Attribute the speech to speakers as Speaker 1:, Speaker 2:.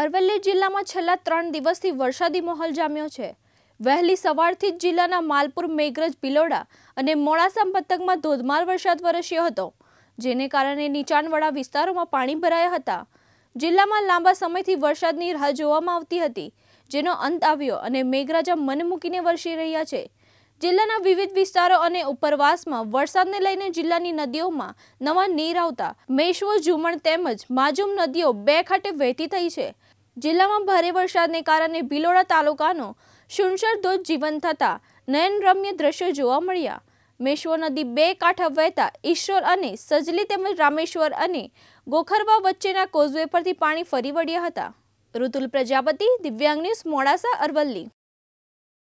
Speaker 1: અરવલ્લી જિલ્લામાં છેલ્લા ત્રણ દિવસથી વરસાદી માહોલ જામ્યો છે વહેલી સવારથી જ જિલ્લાના માલપુર મેઘરજ ભિલોડા અને મોડાસા પંથકમાં ધોધમાર વરસાદ વરસ્યો હતો જેને કારણે નીચાણવાળા વિસ્તારોમાં પાણી ભરાયા હતા જિલ્લામાં લાંબા સમયથી વરસાદની રાહ જોવામાં આવતી હતી જેનો અંત આવ્યો અને મેઘરાજા મન મૂકીને વરસી રહ્યા છે જિલ્લાના વિવિધ વિસ્તારો અને ઉપરવાસમાં વરસાદને લઈને જિલ્લાની નદીઓમાં નવા નીર આવતા મેશ્વો ઝુમણ તેમજ માજુમ નદીઓ બે ખાટે વહેતી થઈ છે જિલ્લામાં ભારે વરસાદને કારણે ભિલોડા તાલુકાનો શુનસર ધોધ જીવન થતા નયનરમ્ય દ્રશ્યો જોવા મળ્યા મેશ્વો નદી બે કાંઠા વહેતા ઈશ્વર અને સજલી તેમજ રામેશ્વર અને ગોખરવા વચ્ચેના કોઝવે પરથી પાણી ફરી વળ્યા હતા ઋતુલ પ્રજાપતિ દિવ્યાંગ ન્યૂઝ મોડાસા અરવલ્લી